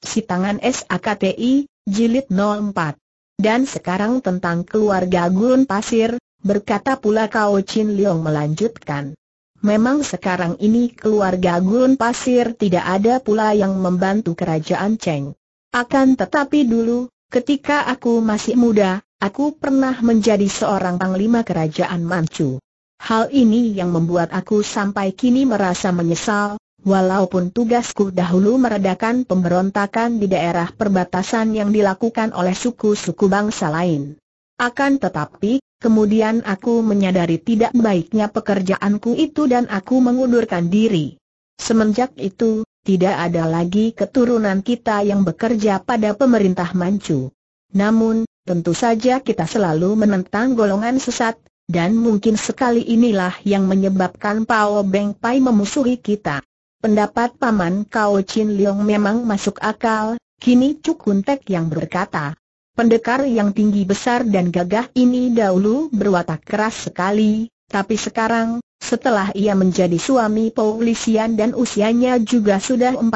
Si tangan SAKTI, Jilid 04. Dan sekarang tentang keluarga Gurun Pasir, berkata pula Kao Chin Leong melanjutkan. Memang sekarang ini keluarga Gurun Pasir tidak ada pula yang membantu kerajaan Cheng. Akan tetapi dulu, ketika aku masih muda, aku pernah menjadi seorang panglima kerajaan Manchu. Hal ini yang membuat aku sampai kini merasa menyesal, Walaupun tugasku dahulu meredakan pemberontakan di daerah perbatasan yang dilakukan oleh suku-suku bangsa lain. Akan tetapi, kemudian aku menyadari tidak baiknya pekerjaanku itu dan aku mengundurkan diri. Semenjak itu, tidak ada lagi keturunan kita yang bekerja pada pemerintah Manchu. Namun, tentu saja kita selalu menentang golongan sesat, dan mungkin sekali inilah yang menyebabkan Pao Beng Pai memusuhi kita. Pendapat Paman Kao Chin Leong memang masuk akal, kini Cukun Tek yang berkata. Pendekar yang tinggi besar dan gagah ini dahulu berwatak keras sekali, tapi sekarang, setelah ia menjadi suami polisian dan usianya juga sudah 45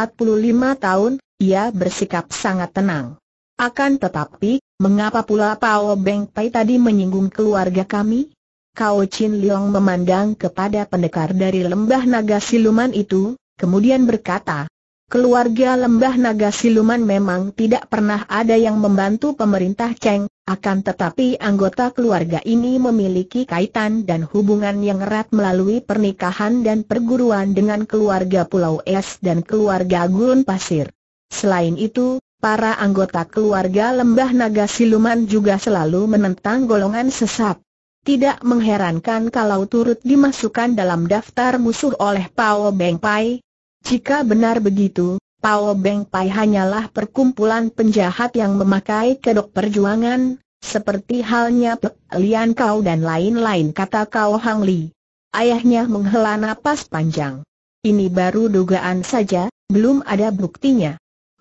tahun, ia bersikap sangat tenang. Akan tetapi, mengapa pula Pao Beng Pai tadi menyinggung keluarga kami? Kao Chin Leong memandang kepada pendekar dari lembah naga siluman itu, kemudian berkata, Keluarga Lembah Naga Siluman memang tidak pernah ada yang membantu pemerintah Cheng, akan tetapi anggota keluarga ini memiliki kaitan dan hubungan yang erat melalui pernikahan dan perguruan dengan keluarga Pulau Es dan keluarga Gurun Pasir. Selain itu, para anggota keluarga Lembah Naga Siluman juga selalu menentang golongan sesat. Tidak mengherankan kalau turut dimasukkan dalam daftar musuh oleh Pao Beng Pai. Jika benar begitu, Pao Beng Pai hanyalah perkumpulan penjahat yang memakai kedok perjuangan, seperti halnya Pek Lian Kau dan lain-lain kata Kau Hang Li. Ayahnya menghela napas panjang. Ini baru dugaan saja, belum ada buktinya.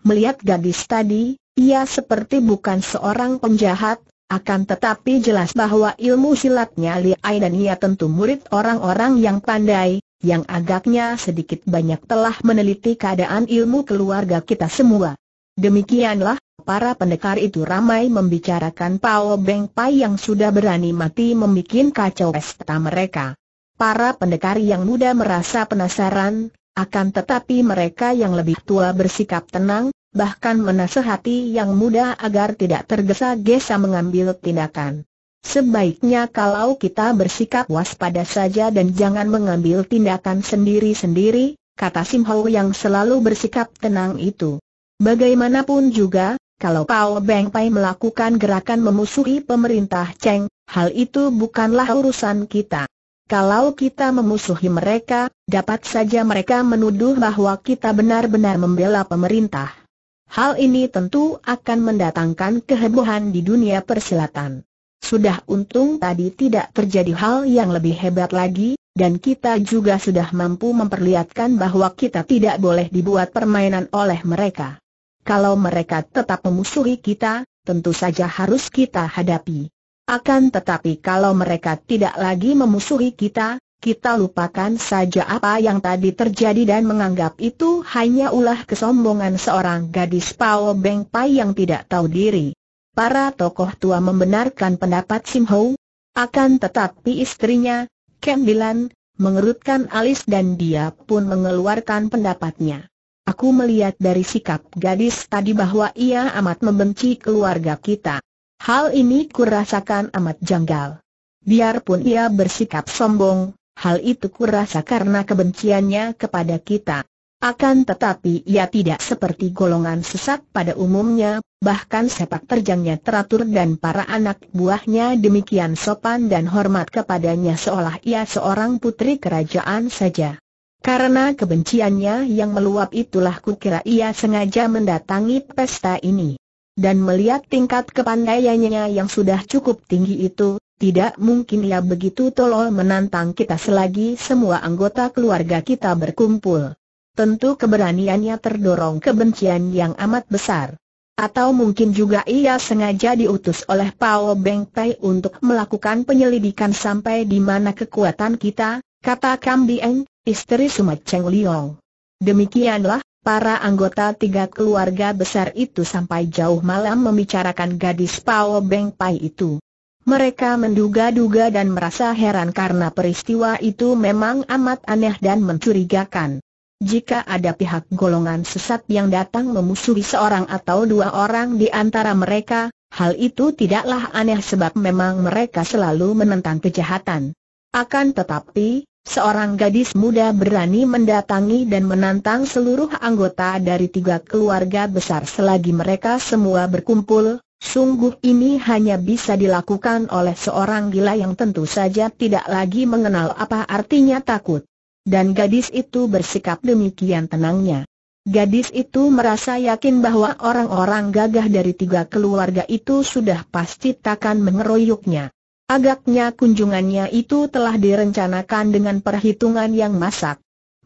Melihat gadis tadi, ia seperti bukan seorang penjahat, akan tetapi jelas bahwa ilmu silatnya Li Ai dan ia tentu murid orang-orang yang pandai, yang agaknya sedikit banyak telah meneliti keadaan ilmu keluarga kita semua. Demikianlah, para pendekar itu ramai membicarakan Pao Beng Pai yang sudah berani mati membuat kacau pesta mereka. Para pendekar yang muda merasa penasaran, akan tetapi mereka yang lebih tua bersikap tenang, bahkan menasehati yang muda agar tidak tergesa-gesa mengambil tindakan. Sebaiknya kalau kita bersikap waspada saja dan jangan mengambil tindakan sendiri-sendiri, kata Sim Hau yang selalu bersikap tenang itu. Bagaimanapun juga, kalau Pao Beng Pai melakukan gerakan memusuhi pemerintah Cheng, hal itu bukanlah urusan kita. Kalau kita memusuhi mereka, dapat saja mereka menuduh bahwa kita benar-benar membela pemerintah. Hal ini tentu akan mendatangkan kehebohan di dunia persilatan. Sudah untung tadi tidak terjadi hal yang lebih hebat lagi, dan kita juga sudah mampu memperlihatkan bahwa kita tidak boleh dibuat permainan oleh mereka. Kalau mereka tetap memusuhi kita, tentu saja harus kita hadapi. Akan tetapi kalau mereka tidak lagi memusuhi kita, kita lupakan saja apa yang tadi terjadi dan menganggap itu hanya ulah kesombongan seorang gadis Pao Beng Pai yang tidak tahu diri. Para tokoh tua membenarkan pendapat Sim Ho. Akan tetapi istrinya, Ken Bilan, mengerutkan alis dan dia pun mengeluarkan pendapatnya. Aku melihat dari sikap gadis tadi bahwa ia amat membenci keluarga kita. Hal ini kurasakan amat janggal. Biarpun ia bersikap sombong, Hal itu kurasa karena kebenciannya kepada kita. Akan tetapi ia tidak seperti golongan sesat pada umumnya, bahkan sepak terjangnya teratur dan para anak buahnya demikian sopan dan hormat kepadanya seolah ia seorang putri kerajaan saja. Karena kebenciannya yang meluap itulah kukira ia sengaja mendatangi pesta ini. Dan melihat tingkat kepandaiannya yang sudah cukup tinggi itu, tidak mungkin ia begitu tolol menantang kita selagi semua anggota keluarga kita berkumpul. Tentu keberaniannya terdorong kebencian yang amat besar. Atau mungkin juga ia sengaja diutus oleh Pao Beng Pei untuk melakukan penyelidikan sampai di mana kekuatan kita, kata Kam Bieng, istri Sumat Cheng Liong. Demikianlah, para anggota tiga keluarga besar itu sampai jauh malam membicarakan gadis Pao Beng Pai itu. Mereka menduga-duga dan merasa heran karena peristiwa itu memang amat aneh dan mencurigakan. Jika ada pihak golongan sesat yang datang memusuhi seorang atau dua orang di antara mereka, hal itu tidaklah aneh sebab memang mereka selalu menentang kejahatan. Akan tetapi, seorang gadis muda berani mendatangi dan menantang seluruh anggota dari tiga keluarga besar selagi mereka semua berkumpul, Sungguh ini hanya bisa dilakukan oleh seorang gila yang tentu saja tidak lagi mengenal apa artinya takut. Dan gadis itu bersikap demikian tenangnya. Gadis itu merasa yakin bahwa orang-orang gagah dari tiga keluarga itu sudah pasti takkan mengeroyoknya. Agaknya kunjungannya itu telah direncanakan dengan perhitungan yang masak.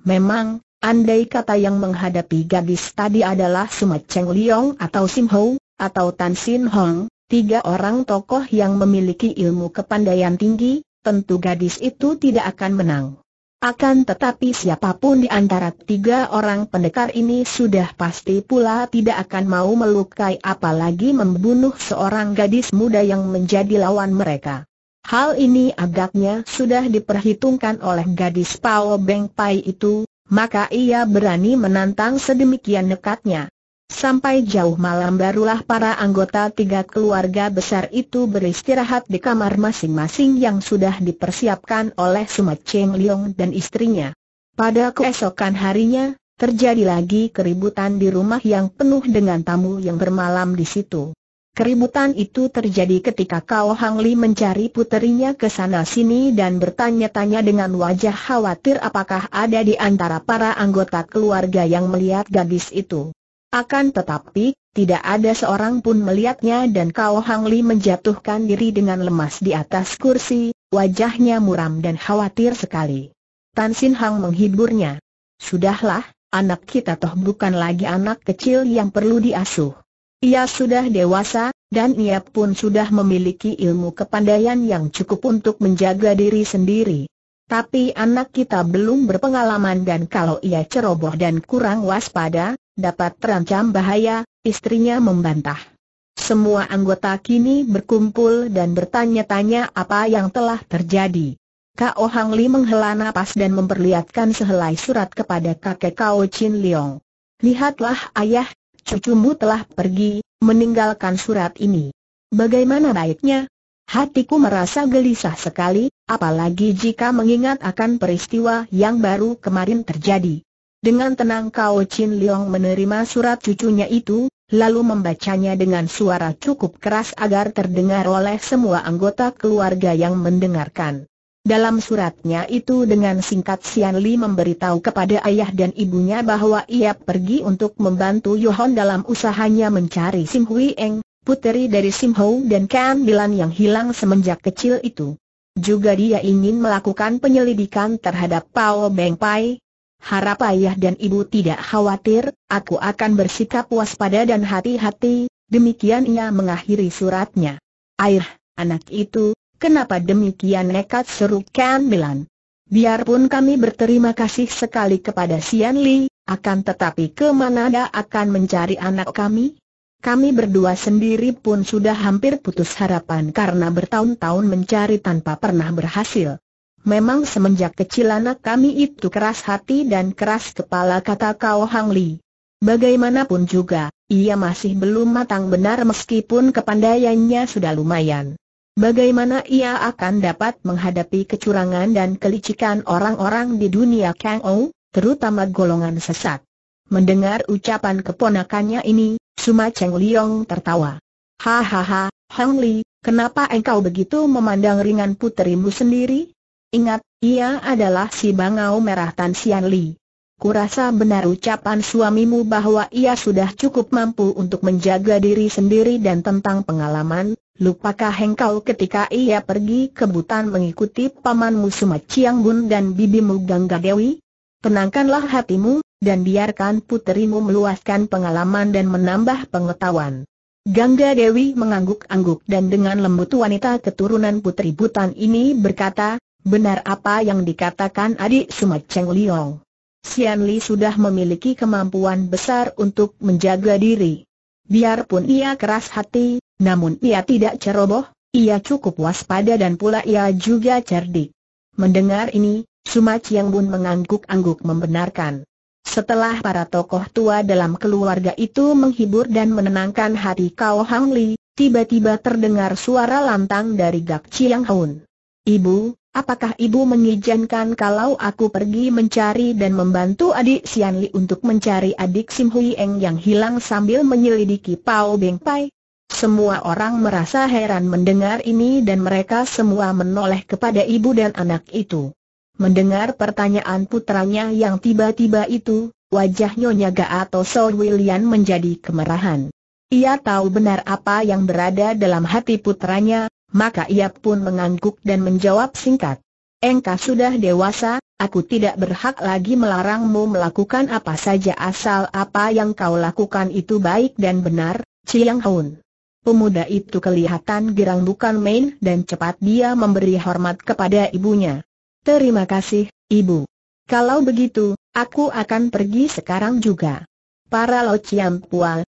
Memang, andai kata yang menghadapi gadis tadi adalah Sumat Cheng Liong atau Sim Ho, atau Tan Sin Hong, tiga orang tokoh yang memiliki ilmu kepandaian tinggi, tentu gadis itu tidak akan menang. Akan tetapi siapapun di antara tiga orang pendekar ini sudah pasti pula tidak akan mau melukai apalagi membunuh seorang gadis muda yang menjadi lawan mereka. Hal ini agaknya sudah diperhitungkan oleh gadis Pao Beng Pai itu, maka ia berani menantang sedemikian nekatnya. Sampai jauh malam barulah para anggota tiga keluarga besar itu beristirahat di kamar masing-masing yang sudah dipersiapkan oleh Sumat Cheng Leong dan istrinya. Pada keesokan harinya, terjadi lagi keributan di rumah yang penuh dengan tamu yang bermalam di situ. Keributan itu terjadi ketika Kao Hang Li mencari puterinya ke sana sini dan bertanya-tanya dengan wajah khawatir apakah ada di antara para anggota keluarga yang melihat gadis itu. Akan tetapi, tidak ada seorang pun melihatnya dan kau Hang Li menjatuhkan diri dengan lemas di atas kursi, wajahnya muram dan khawatir sekali. Tan Sin Hang menghiburnya. Sudahlah, anak kita toh bukan lagi anak kecil yang perlu diasuh. Ia sudah dewasa, dan ia pun sudah memiliki ilmu kepandaian yang cukup untuk menjaga diri sendiri. Tapi anak kita belum berpengalaman dan kalau ia ceroboh dan kurang waspada, dapat terancam bahaya, istrinya membantah. Semua anggota kini berkumpul dan bertanya-tanya apa yang telah terjadi. Kao oh Hang Li menghela nafas dan memperlihatkan sehelai surat kepada kakek Kao oh Chin Leong. Lihatlah ayah, cucumu telah pergi, meninggalkan surat ini. Bagaimana baiknya? Hatiku merasa gelisah sekali, apalagi jika mengingat akan peristiwa yang baru kemarin terjadi. Dengan tenang Kao Chin Leong menerima surat cucunya itu, lalu membacanya dengan suara cukup keras agar terdengar oleh semua anggota keluarga yang mendengarkan. Dalam suratnya itu dengan singkat Sian Li memberitahu kepada ayah dan ibunya bahwa ia pergi untuk membantu Yohon dalam usahanya mencari Sim Hui Eng, puteri dari Sim Ho dan Kan Bilan yang hilang semenjak kecil itu. Juga dia ingin melakukan penyelidikan terhadap Pao Beng Pai, harap ayah dan ibu tidak khawatir, aku akan bersikap waspada dan hati-hati, demikian ia mengakhiri suratnya. Air, anak itu, kenapa demikian nekat seru Ken Milan? Biarpun kami berterima kasih sekali kepada Sian Li, akan tetapi kemana dia akan mencari anak kami? Kami berdua sendiri pun sudah hampir putus harapan karena bertahun-tahun mencari tanpa pernah berhasil memang semenjak kecil anak kami itu keras hati dan keras kepala kata Kau Hang Li. Bagaimanapun juga, ia masih belum matang benar meskipun kepandaiannya sudah lumayan. Bagaimana ia akan dapat menghadapi kecurangan dan kelicikan orang-orang di dunia Kang Ou, terutama golongan sesat? Mendengar ucapan keponakannya ini, Suma Cheng Liong tertawa. Hahaha, Hang Li, kenapa engkau begitu memandang ringan puterimu sendiri? Ingat, ia adalah si bangau merah Tan Sian Li. Kurasa benar ucapan suamimu bahwa ia sudah cukup mampu untuk menjaga diri sendiri dan tentang pengalaman, lupakah engkau ketika ia pergi ke Butan mengikuti pamanmu Suma Chiang Bun dan bibimu Gangga Dewi? Tenangkanlah hatimu, dan biarkan puterimu meluaskan pengalaman dan menambah pengetahuan. Gangga Dewi mengangguk-angguk dan dengan lembut wanita keturunan putri Butan ini berkata, Benar apa yang dikatakan adik Sumat Cheng Liong. Sian Li sudah memiliki kemampuan besar untuk menjaga diri. Biarpun ia keras hati, namun ia tidak ceroboh, ia cukup waspada dan pula ia juga cerdik. Mendengar ini, Suma Chiang Bun mengangguk-angguk membenarkan. Setelah para tokoh tua dalam keluarga itu menghibur dan menenangkan hati kau Hang Li, tiba-tiba terdengar suara lantang dari Gak Chiang Hun. Ibu, apakah ibu mengizinkan kalau aku pergi mencari dan membantu adik Sian Li untuk mencari adik Sim Hui Eng yang hilang sambil menyelidiki Pao Beng Pai? Semua orang merasa heran mendengar ini dan mereka semua menoleh kepada ibu dan anak itu. Mendengar pertanyaan putranya yang tiba-tiba itu, wajah Nyonya atau Sir William menjadi kemerahan. Ia tahu benar apa yang berada dalam hati putranya, maka ia pun mengangguk dan menjawab singkat. Engkau sudah dewasa, aku tidak berhak lagi melarangmu melakukan apa saja asal apa yang kau lakukan itu baik dan benar, Ciyang Hun. Pemuda itu kelihatan girang bukan main dan cepat dia memberi hormat kepada ibunya. Terima kasih, ibu. Kalau begitu, aku akan pergi sekarang juga. Para Lo Chiam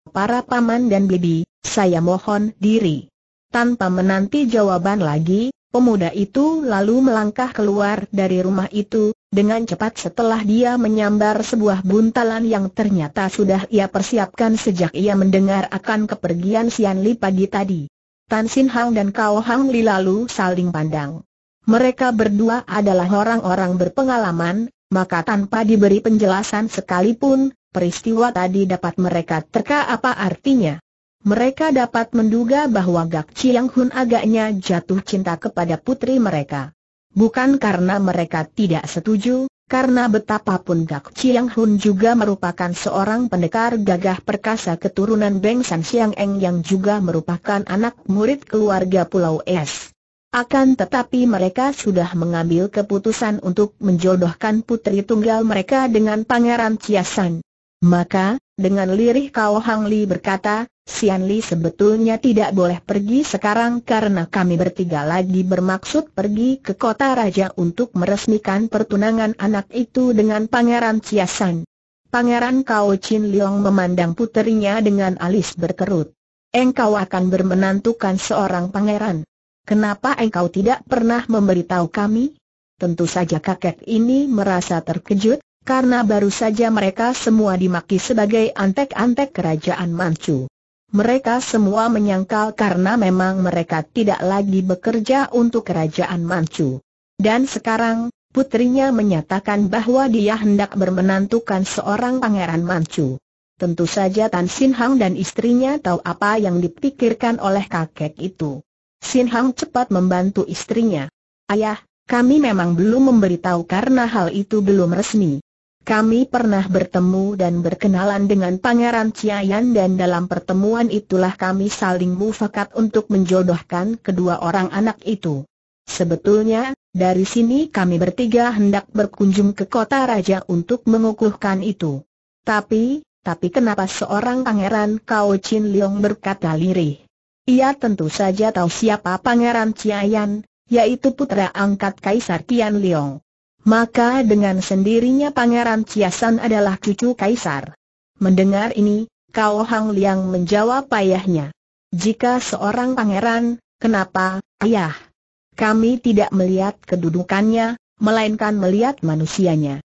para paman dan bibi, saya mohon diri. Tanpa menanti jawaban lagi, pemuda itu lalu melangkah keluar dari rumah itu, dengan cepat setelah dia menyambar sebuah buntalan yang ternyata sudah ia persiapkan sejak ia mendengar akan kepergian Sian Li pagi tadi. Tan Sin Hang dan Kao Hang Li lalu saling pandang. Mereka berdua adalah orang-orang berpengalaman, maka tanpa diberi penjelasan sekalipun, peristiwa tadi dapat mereka terka apa artinya. Mereka dapat menduga bahwa Gak Chiang Hun agaknya jatuh cinta kepada putri mereka. Bukan karena mereka tidak setuju, karena betapapun Gak Chiang Hun juga merupakan seorang pendekar gagah perkasa keturunan Beng San Siang Eng yang juga merupakan anak murid keluarga Pulau Es. Akan tetapi mereka sudah mengambil keputusan untuk menjodohkan putri tunggal mereka dengan Pangeran Chiasan. Maka, dengan lirih Kao Hang Li berkata, Sian Li sebetulnya tidak boleh pergi sekarang karena kami bertiga lagi bermaksud pergi ke kota raja untuk meresmikan pertunangan anak itu dengan Pangeran Ciasan. Pangeran Kao Chin Leong memandang puterinya dengan alis berkerut. Engkau akan bermenantukan seorang pangeran. Kenapa engkau tidak pernah memberitahu kami? Tentu saja kakek ini merasa terkejut, karena baru saja mereka semua dimaki sebagai antek-antek kerajaan Manchu. Mereka semua menyangkal karena memang mereka tidak lagi bekerja untuk kerajaan Manchu. Dan sekarang, putrinya menyatakan bahwa dia hendak bermenantukan seorang pangeran Manchu. Tentu saja Tan Sin Hang dan istrinya tahu apa yang dipikirkan oleh kakek itu. Sin Hang cepat membantu istrinya. Ayah, kami memang belum memberitahu karena hal itu belum resmi. Kami pernah bertemu dan berkenalan dengan Pangeran Ciayan dan dalam pertemuan itulah kami saling mufakat untuk menjodohkan kedua orang anak itu. Sebetulnya, dari sini kami bertiga hendak berkunjung ke kota raja untuk mengukuhkan itu. Tapi, tapi kenapa seorang pangeran Kao Chin Leong berkata lirih? Ia tentu saja tahu siapa pangeran Ciayan, yaitu putra angkat Kaisar Tian Leong maka dengan sendirinya Pangeran Ciasan adalah cucu Kaisar. Mendengar ini, Kao Hang Liang menjawab ayahnya. Jika seorang pangeran, kenapa, ayah? Kami tidak melihat kedudukannya, melainkan melihat manusianya.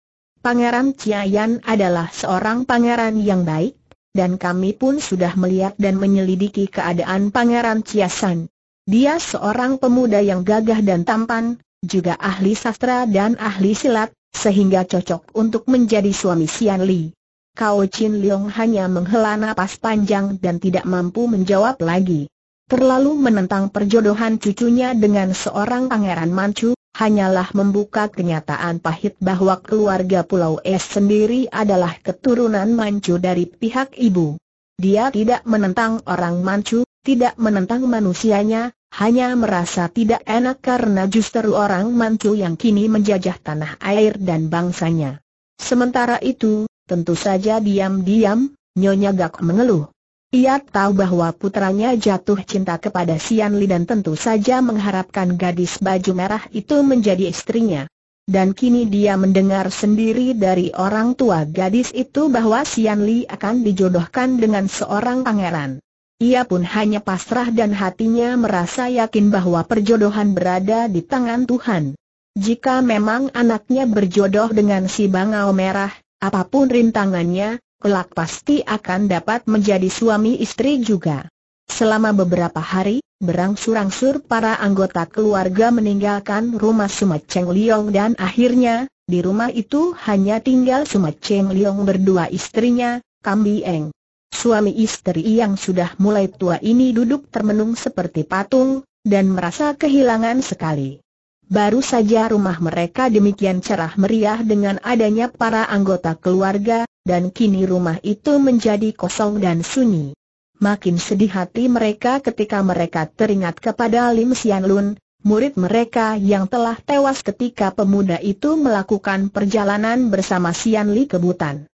Pangeran Ciayan adalah seorang pangeran yang baik, dan kami pun sudah melihat dan menyelidiki keadaan Pangeran Ciasan. Dia seorang pemuda yang gagah dan tampan, juga ahli sastra dan ahli silat, sehingga cocok untuk menjadi suami Sian Li. Kao Chin Leong hanya menghela nafas panjang dan tidak mampu menjawab lagi. Terlalu menentang perjodohan cucunya dengan seorang pangeran Manchu, hanyalah membuka kenyataan pahit bahwa keluarga Pulau Es sendiri adalah keturunan Manchu dari pihak ibu. Dia tidak menentang orang Manchu, tidak menentang manusianya, hanya merasa tidak enak karena justru orang Manchu yang kini menjajah tanah air dan bangsanya. Sementara itu, tentu saja diam-diam, Nyonya Gak mengeluh. Ia tahu bahwa putranya jatuh cinta kepada Sian Li dan tentu saja mengharapkan gadis baju merah itu menjadi istrinya. Dan kini dia mendengar sendiri dari orang tua gadis itu bahwa Sian Li akan dijodohkan dengan seorang pangeran. Ia pun hanya pasrah dan hatinya merasa yakin bahwa perjodohan berada di tangan Tuhan. Jika memang anaknya berjodoh dengan si Bangau Merah, apapun rintangannya, kelak pasti akan dapat menjadi suami istri juga. Selama beberapa hari, berangsur-angsur para anggota keluarga meninggalkan rumah Cheng Liong dan akhirnya, di rumah itu hanya tinggal Cheng Liong berdua istrinya, Eng. Suami istri yang sudah mulai tua ini duduk termenung seperti patung, dan merasa kehilangan sekali. Baru saja rumah mereka demikian cerah meriah dengan adanya para anggota keluarga, dan kini rumah itu menjadi kosong dan sunyi. Makin sedih hati mereka ketika mereka teringat kepada Lim Sian Lun, murid mereka yang telah tewas ketika pemuda itu melakukan perjalanan bersama Sian Li ke Butan.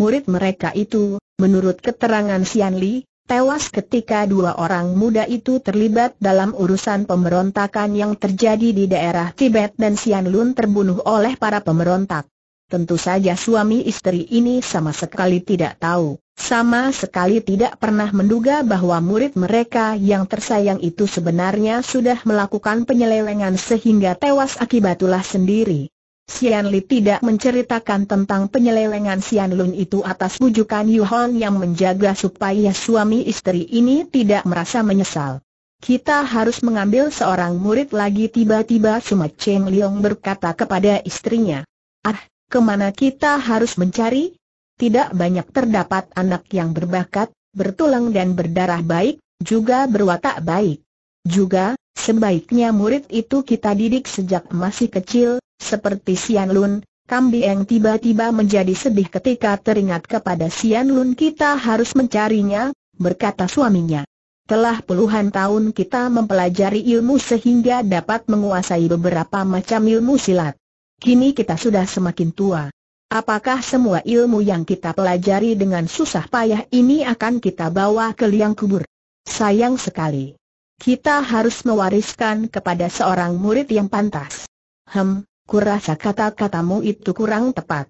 Murid mereka itu, Menurut keterangan Sian Li, tewas ketika dua orang muda itu terlibat dalam urusan pemberontakan yang terjadi di daerah Tibet dan Sian Lun terbunuh oleh para pemberontak. Tentu saja suami istri ini sama sekali tidak tahu, sama sekali tidak pernah menduga bahwa murid mereka yang tersayang itu sebenarnya sudah melakukan penyelewengan sehingga tewas akibat ulah sendiri. Xian Li tidak menceritakan tentang penyelewengan Xian Lun itu atas bujukan Yu Hong yang menjaga supaya suami istri ini tidak merasa menyesal. Kita harus mengambil seorang murid lagi tiba-tiba Sumat Cheng Liong berkata kepada istrinya. Ah, kemana kita harus mencari? Tidak banyak terdapat anak yang berbakat, bertulang dan berdarah baik, juga berwatak baik. Juga, sebaiknya murid itu kita didik sejak masih kecil, seperti Sian Lun, Eng tiba-tiba menjadi sedih ketika teringat kepada Sian Lun kita harus mencarinya, berkata suaminya. Telah puluhan tahun kita mempelajari ilmu sehingga dapat menguasai beberapa macam ilmu silat. Kini kita sudah semakin tua. Apakah semua ilmu yang kita pelajari dengan susah payah ini akan kita bawa ke liang kubur? Sayang sekali. Kita harus mewariskan kepada seorang murid yang pantas. Hem, kurasa kata-katamu itu kurang tepat.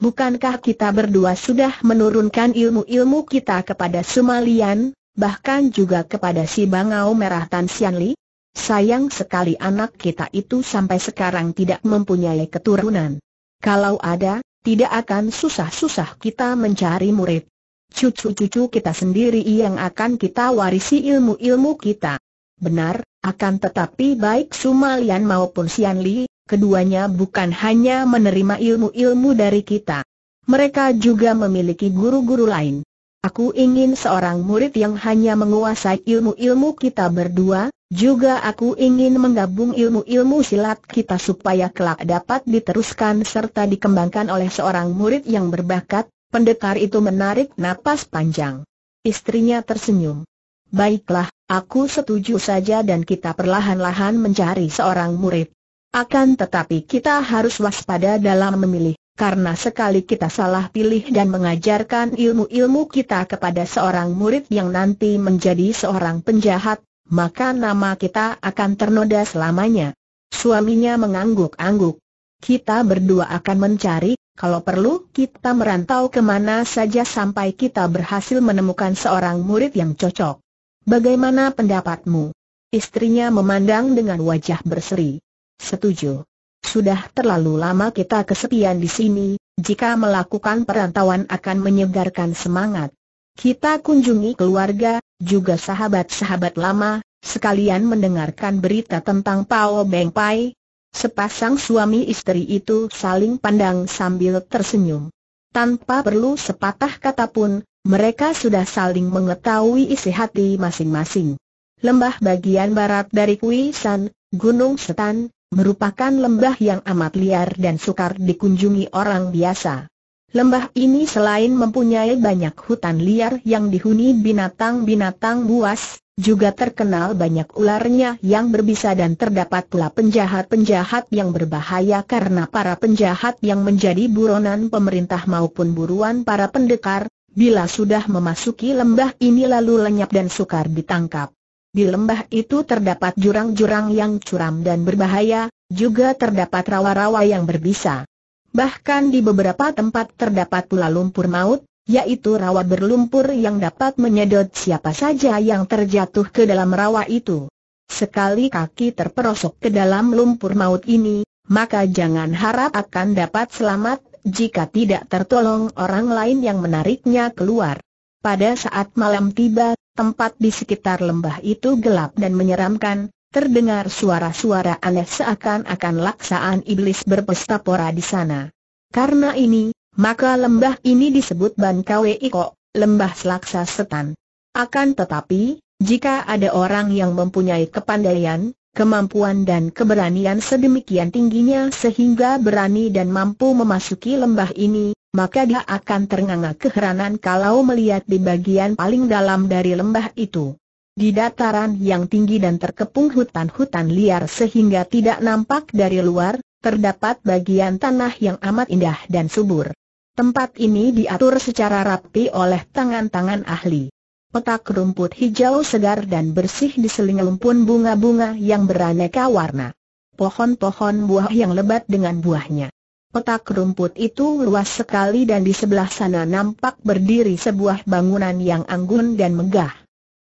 Bukankah kita berdua sudah menurunkan ilmu-ilmu kita kepada Sumalian, bahkan juga kepada si Bangau Merah Tan Sian Sayang sekali anak kita itu sampai sekarang tidak mempunyai keturunan. Kalau ada, tidak akan susah-susah kita mencari murid. Cucu-cucu kita sendiri yang akan kita warisi ilmu-ilmu kita. Benar, akan tetapi baik Sumalian maupun Sian keduanya bukan hanya menerima ilmu-ilmu dari kita. Mereka juga memiliki guru-guru lain. Aku ingin seorang murid yang hanya menguasai ilmu-ilmu kita berdua, juga aku ingin menggabung ilmu-ilmu silat kita supaya kelak dapat diteruskan serta dikembangkan oleh seorang murid yang berbakat, pendekar itu menarik napas panjang. Istrinya tersenyum. Baiklah, aku setuju saja dan kita perlahan-lahan mencari seorang murid. Akan tetapi kita harus waspada dalam memilih, karena sekali kita salah pilih dan mengajarkan ilmu-ilmu kita kepada seorang murid yang nanti menjadi seorang penjahat, maka nama kita akan ternoda selamanya. Suaminya mengangguk-angguk. Kita berdua akan mencari, kalau perlu kita merantau kemana saja sampai kita berhasil menemukan seorang murid yang cocok. Bagaimana pendapatmu? Istrinya memandang dengan wajah berseri. Setuju. Sudah terlalu lama kita kesepian di sini, jika melakukan perantauan akan menyegarkan semangat. Kita kunjungi keluarga, juga sahabat-sahabat lama, sekalian mendengarkan berita tentang Pao Beng Pai. Sepasang suami istri itu saling pandang sambil tersenyum. Tanpa perlu sepatah kata pun, mereka sudah saling mengetahui isi hati masing-masing. Lembah bagian barat dari Kuisan, Gunung Setan, merupakan lembah yang amat liar dan sukar dikunjungi orang biasa. Lembah ini selain mempunyai banyak hutan liar yang dihuni binatang-binatang buas, juga terkenal banyak ularnya yang berbisa dan terdapat pula penjahat-penjahat yang berbahaya karena para penjahat yang menjadi buronan pemerintah maupun buruan para pendekar, bila sudah memasuki lembah ini lalu lenyap dan sukar ditangkap. Di lembah itu terdapat jurang-jurang yang curam dan berbahaya, juga terdapat rawa-rawa yang berbisa. Bahkan di beberapa tempat terdapat pula lumpur maut, yaitu rawa berlumpur yang dapat menyedot siapa saja yang terjatuh ke dalam rawa itu. Sekali kaki terperosok ke dalam lumpur maut ini, maka jangan harap akan dapat selamat jika tidak tertolong orang lain yang menariknya keluar. Pada saat malam tiba, tempat di sekitar lembah itu gelap dan menyeramkan, terdengar suara-suara aneh seakan-akan laksaan iblis berpesta pora di sana. Karena ini, maka lembah ini disebut Ban Kwe Iko, lembah selaksa setan. Akan tetapi, jika ada orang yang mempunyai kepandaian, kemampuan dan keberanian sedemikian tingginya sehingga berani dan mampu memasuki lembah ini, maka dia akan ternganga keheranan kalau melihat di bagian paling dalam dari lembah itu. Di dataran yang tinggi dan terkepung hutan-hutan liar sehingga tidak nampak dari luar, terdapat bagian tanah yang amat indah dan subur. Tempat ini diatur secara rapi oleh tangan-tangan ahli. Petak rumput hijau segar dan bersih diselingi lumpun bunga-bunga yang beraneka warna. Pohon-pohon buah yang lebat dengan buahnya Petak rumput itu luas sekali dan di sebelah sana nampak berdiri sebuah bangunan yang anggun dan megah.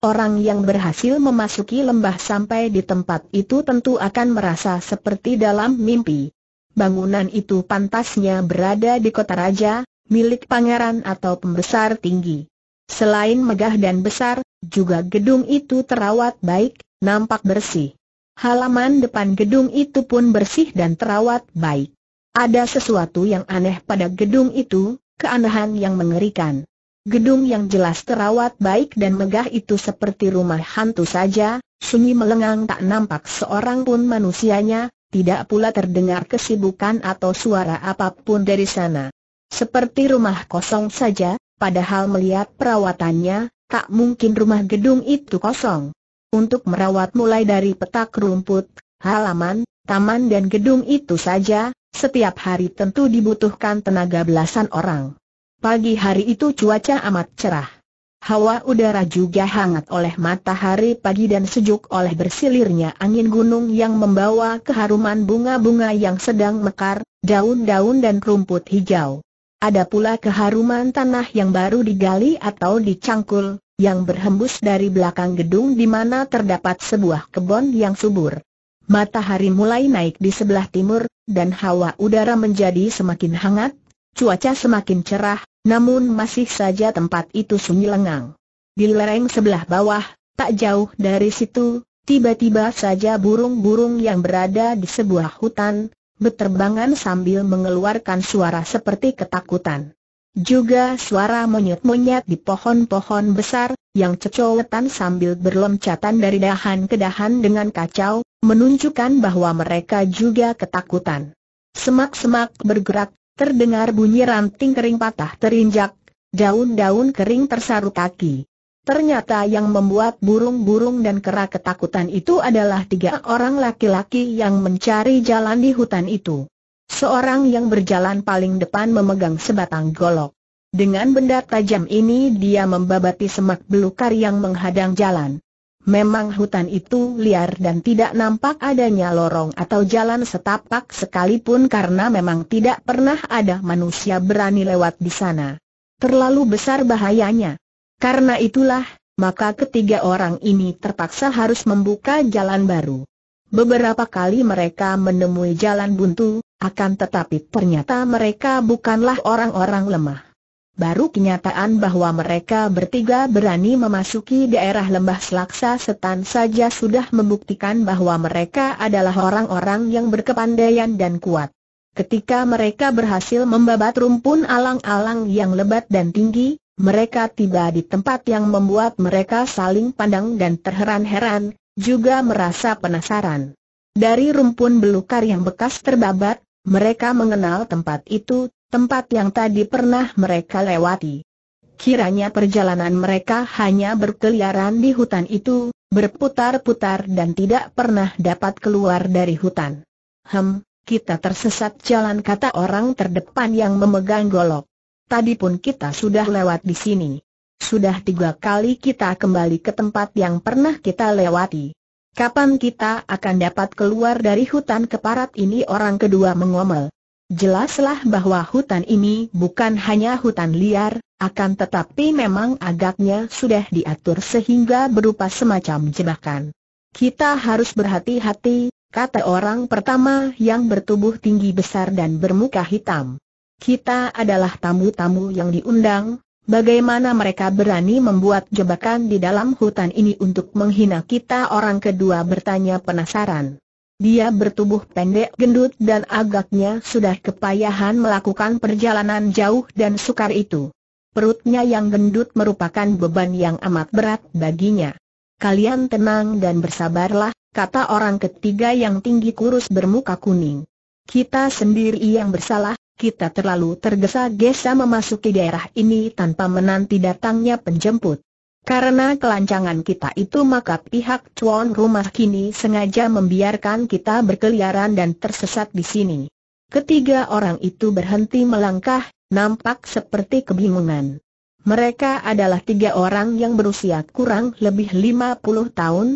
Orang yang berhasil memasuki lembah sampai di tempat itu tentu akan merasa seperti dalam mimpi. Bangunan itu pantasnya berada di kota raja, milik pangeran atau pembesar tinggi. Selain megah dan besar, juga gedung itu terawat baik, nampak bersih. Halaman depan gedung itu pun bersih dan terawat baik. Ada sesuatu yang aneh pada gedung itu, keanehan yang mengerikan. Gedung yang jelas terawat baik dan megah itu seperti rumah hantu saja, sunyi melengang tak nampak seorang pun manusianya, tidak pula terdengar kesibukan atau suara apapun dari sana. Seperti rumah kosong saja, padahal melihat perawatannya, tak mungkin rumah gedung itu kosong. Untuk merawat mulai dari petak rumput, halaman, taman dan gedung itu saja, setiap hari tentu dibutuhkan tenaga belasan orang. Pagi hari itu cuaca amat cerah. Hawa udara juga hangat oleh matahari pagi dan sejuk oleh bersilirnya angin gunung yang membawa keharuman bunga-bunga yang sedang mekar, daun-daun dan rumput hijau. Ada pula keharuman tanah yang baru digali atau dicangkul, yang berhembus dari belakang gedung di mana terdapat sebuah kebun yang subur. Matahari mulai naik di sebelah timur, dan hawa udara menjadi semakin hangat, cuaca semakin cerah, namun masih saja tempat itu sunyi lengang. Di lereng sebelah bawah, tak jauh dari situ, tiba-tiba saja burung-burung yang berada di sebuah hutan, beterbangan sambil mengeluarkan suara seperti ketakutan. Juga suara monyet-monyet di pohon-pohon besar, yang cecowetan sambil berloncatan dari dahan ke dahan dengan kacau, menunjukkan bahwa mereka juga ketakutan. Semak-semak bergerak, terdengar bunyi ranting kering patah terinjak, daun-daun kering tersaru kaki. Ternyata yang membuat burung-burung dan kera ketakutan itu adalah tiga orang laki-laki yang mencari jalan di hutan itu. Seorang yang berjalan paling depan memegang sebatang golok. Dengan benda tajam ini dia membabati semak belukar yang menghadang jalan. Memang hutan itu liar dan tidak nampak adanya lorong atau jalan setapak sekalipun karena memang tidak pernah ada manusia berani lewat di sana. Terlalu besar bahayanya. Karena itulah, maka ketiga orang ini terpaksa harus membuka jalan baru. Beberapa kali mereka menemui jalan buntu, akan tetapi ternyata mereka bukanlah orang-orang lemah. Baru kenyataan bahwa mereka bertiga berani memasuki daerah lembah Selaksa setan saja sudah membuktikan bahwa mereka adalah orang-orang yang berkepandaian dan kuat. Ketika mereka berhasil membabat rumpun alang-alang yang lebat dan tinggi, mereka tiba di tempat yang membuat mereka saling pandang dan terheran-heran, juga merasa penasaran. Dari rumpun belukar yang bekas terbabat, mereka mengenal tempat itu, tempat yang tadi pernah mereka lewati. Kiranya perjalanan mereka hanya berkeliaran di hutan itu, berputar-putar dan tidak pernah dapat keluar dari hutan. Hem, kita tersesat jalan kata orang terdepan yang memegang golok. Tadi pun kita sudah lewat di sini. Sudah tiga kali kita kembali ke tempat yang pernah kita lewati. Kapan kita akan dapat keluar dari hutan keparat ini orang kedua mengomel. Jelaslah bahwa hutan ini bukan hanya hutan liar, akan tetapi memang agaknya sudah diatur sehingga berupa semacam jebakan. Kita harus berhati-hati, kata orang pertama yang bertubuh tinggi besar dan bermuka hitam. Kita adalah tamu-tamu yang diundang, Bagaimana mereka berani membuat jebakan di dalam hutan ini untuk menghina kita orang kedua bertanya penasaran. Dia bertubuh pendek gendut dan agaknya sudah kepayahan melakukan perjalanan jauh dan sukar itu. Perutnya yang gendut merupakan beban yang amat berat baginya. Kalian tenang dan bersabarlah, kata orang ketiga yang tinggi kurus bermuka kuning. Kita sendiri yang bersalah, kita terlalu tergesa-gesa memasuki daerah ini tanpa menanti datangnya penjemput. Karena kelancangan kita itu maka pihak tuan rumah kini sengaja membiarkan kita berkeliaran dan tersesat di sini. Ketiga orang itu berhenti melangkah, nampak seperti kebingungan. Mereka adalah tiga orang yang berusia kurang lebih 50 tahun.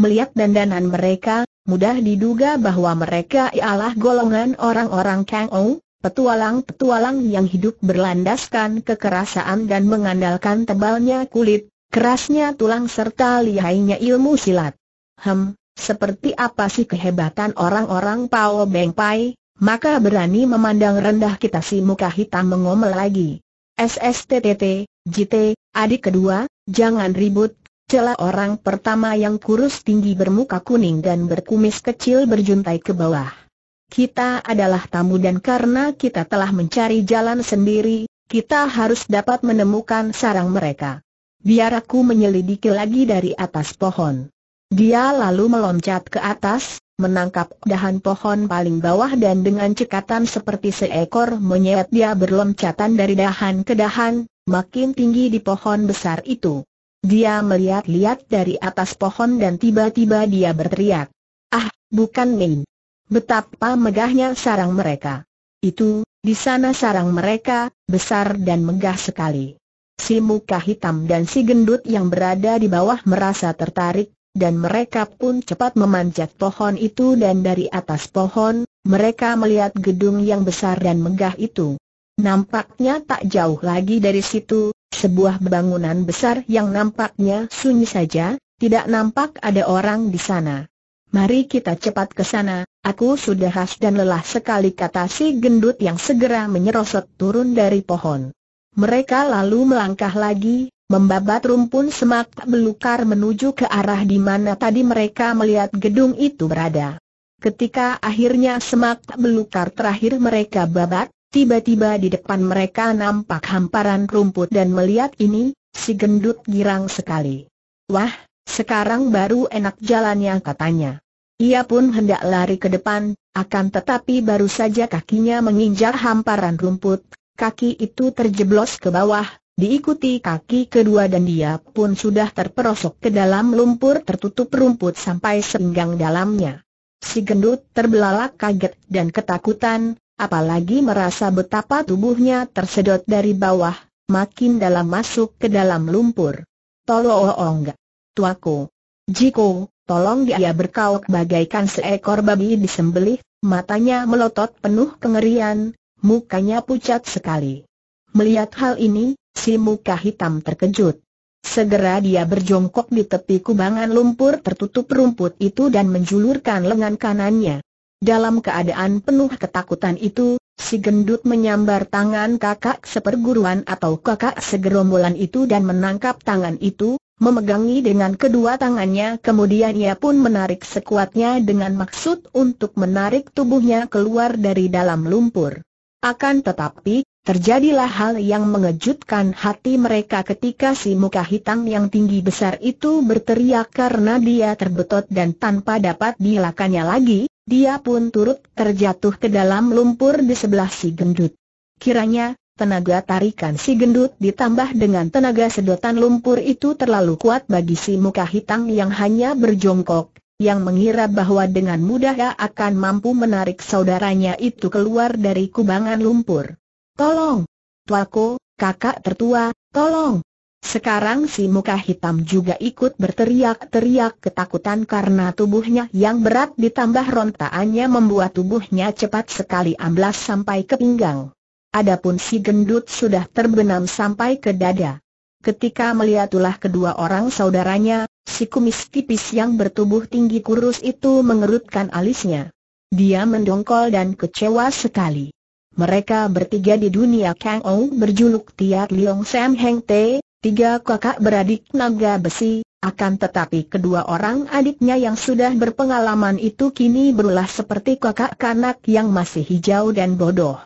Melihat dandanan mereka, mudah diduga bahwa mereka ialah golongan orang-orang Kang Ou, Petualang-petualang yang hidup berlandaskan kekerasan dan mengandalkan tebalnya kulit, kerasnya tulang serta lihainya ilmu silat. Hem, seperti apa sih kehebatan orang-orang Pao Beng Pai, maka berani memandang rendah kita si muka hitam mengomel lagi. SSTTT, JT, adik kedua, jangan ribut, Celah orang pertama yang kurus tinggi bermuka kuning dan berkumis kecil berjuntai ke bawah kita adalah tamu dan karena kita telah mencari jalan sendiri, kita harus dapat menemukan sarang mereka. Biar aku menyelidiki lagi dari atas pohon. Dia lalu meloncat ke atas, menangkap dahan pohon paling bawah dan dengan cekatan seperti seekor monyet dia berloncatan dari dahan ke dahan, makin tinggi di pohon besar itu. Dia melihat-lihat dari atas pohon dan tiba-tiba dia berteriak. Ah, bukan main. Betapa megahnya sarang mereka. Itu, di sana sarang mereka, besar dan megah sekali. Si muka hitam dan si gendut yang berada di bawah merasa tertarik, dan mereka pun cepat memanjat pohon itu dan dari atas pohon, mereka melihat gedung yang besar dan megah itu. Nampaknya tak jauh lagi dari situ, sebuah bangunan besar yang nampaknya sunyi saja, tidak nampak ada orang di sana. Mari kita cepat ke sana, aku sudah khas dan lelah sekali kata si gendut yang segera menyerosot turun dari pohon. Mereka lalu melangkah lagi, membabat rumpun semak belukar menuju ke arah di mana tadi mereka melihat gedung itu berada. Ketika akhirnya semak belukar terakhir mereka babat, tiba-tiba di depan mereka nampak hamparan rumput dan melihat ini, si gendut girang sekali. Wah, sekarang baru enak jalannya katanya. Ia pun hendak lari ke depan, akan tetapi baru saja kakinya menginjak hamparan rumput, kaki itu terjeblos ke bawah, diikuti kaki kedua dan dia pun sudah terperosok ke dalam lumpur tertutup rumput sampai senggang dalamnya. Si gendut terbelalak kaget dan ketakutan, apalagi merasa betapa tubuhnya tersedot dari bawah, makin dalam masuk ke dalam lumpur. Tolong enggak tuaku. Jiko, tolong dia berkauk bagaikan seekor babi disembelih, matanya melotot penuh kengerian, mukanya pucat sekali. Melihat hal ini, si muka hitam terkejut. Segera dia berjongkok di tepi kubangan lumpur tertutup rumput itu dan menjulurkan lengan kanannya. Dalam keadaan penuh ketakutan itu, si gendut menyambar tangan kakak seperguruan atau kakak segerombolan itu dan menangkap tangan itu, memegangi dengan kedua tangannya kemudian ia pun menarik sekuatnya dengan maksud untuk menarik tubuhnya keluar dari dalam lumpur. Akan tetapi, terjadilah hal yang mengejutkan hati mereka ketika si muka hitam yang tinggi besar itu berteriak karena dia terbetot dan tanpa dapat dilakannya lagi, dia pun turut terjatuh ke dalam lumpur di sebelah si gendut. Kiranya, Tenaga tarikan si gendut ditambah dengan tenaga sedotan lumpur itu terlalu kuat bagi si muka hitam yang hanya berjongkok, yang mengira bahwa dengan mudah ia akan mampu menarik saudaranya itu keluar dari kubangan lumpur. Tolong! Tuaku, kakak tertua, tolong! Sekarang si muka hitam juga ikut berteriak-teriak ketakutan karena tubuhnya yang berat ditambah rontaannya membuat tubuhnya cepat sekali amblas sampai ke pinggang. Adapun si gendut sudah terbenam sampai ke dada. Ketika melihat ulah kedua orang saudaranya, si kumis tipis yang bertubuh tinggi kurus itu mengerutkan alisnya. Dia mendongkol dan kecewa sekali. Mereka bertiga di dunia Kang Ong berjuluk Tiat Liong Sam Heng Te, tiga kakak beradik naga besi, akan tetapi kedua orang adiknya yang sudah berpengalaman itu kini berulah seperti kakak kanak yang masih hijau dan bodoh.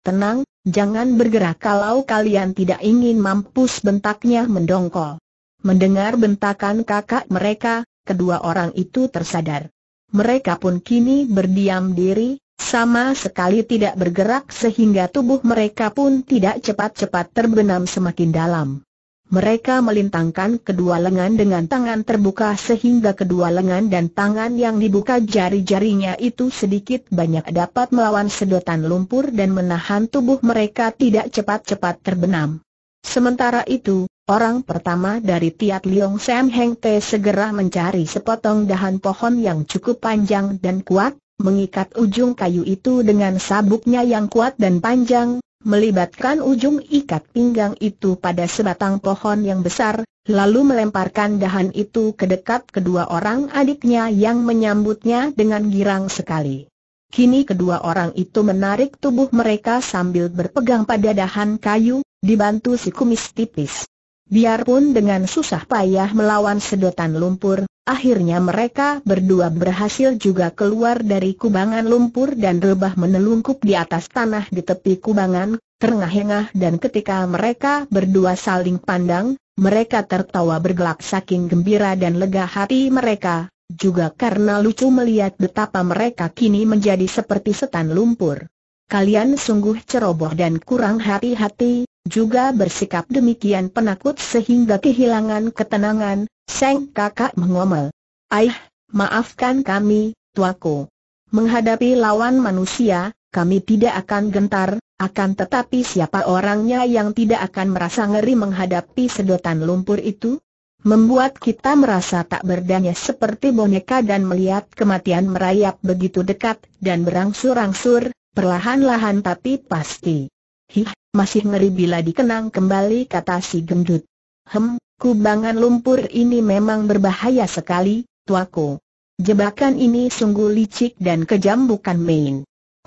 Tenang, jangan bergerak kalau kalian tidak ingin mampus bentaknya mendongkol. Mendengar bentakan kakak mereka, kedua orang itu tersadar. Mereka pun kini berdiam diri, sama sekali tidak bergerak sehingga tubuh mereka pun tidak cepat-cepat terbenam semakin dalam. Mereka melintangkan kedua lengan dengan tangan terbuka sehingga kedua lengan dan tangan yang dibuka jari-jarinya itu sedikit banyak dapat melawan sedotan lumpur dan menahan tubuh mereka tidak cepat-cepat terbenam. Sementara itu, orang pertama dari Tiat Liong Sam Heng Te segera mencari sepotong dahan pohon yang cukup panjang dan kuat, mengikat ujung kayu itu dengan sabuknya yang kuat dan panjang, melibatkan ujung ikat pinggang itu pada sebatang pohon yang besar, lalu melemparkan dahan itu ke dekat kedua orang adiknya yang menyambutnya dengan girang sekali. Kini kedua orang itu menarik tubuh mereka sambil berpegang pada dahan kayu, dibantu si kumis tipis. Biarpun dengan susah payah melawan sedotan lumpur, Akhirnya mereka berdua berhasil juga keluar dari kubangan lumpur dan rebah menelungkup di atas tanah di tepi kubangan, terengah-engah dan ketika mereka berdua saling pandang, mereka tertawa bergelak saking gembira dan lega hati mereka, juga karena lucu melihat betapa mereka kini menjadi seperti setan lumpur. Kalian sungguh ceroboh dan kurang hati-hati, juga bersikap demikian penakut sehingga kehilangan ketenangan, Seng kakak mengomel. Aih, maafkan kami, tuaku. Menghadapi lawan manusia, kami tidak akan gentar, akan tetapi siapa orangnya yang tidak akan merasa ngeri menghadapi sedotan lumpur itu? Membuat kita merasa tak berdaya seperti boneka dan melihat kematian merayap begitu dekat dan berangsur-angsur, perlahan-lahan tapi pasti. Hih, masih ngeri bila dikenang kembali kata si gendut. Hem, kubangan lumpur ini memang berbahaya sekali, tuaku. Jebakan ini sungguh licik dan kejam bukan main.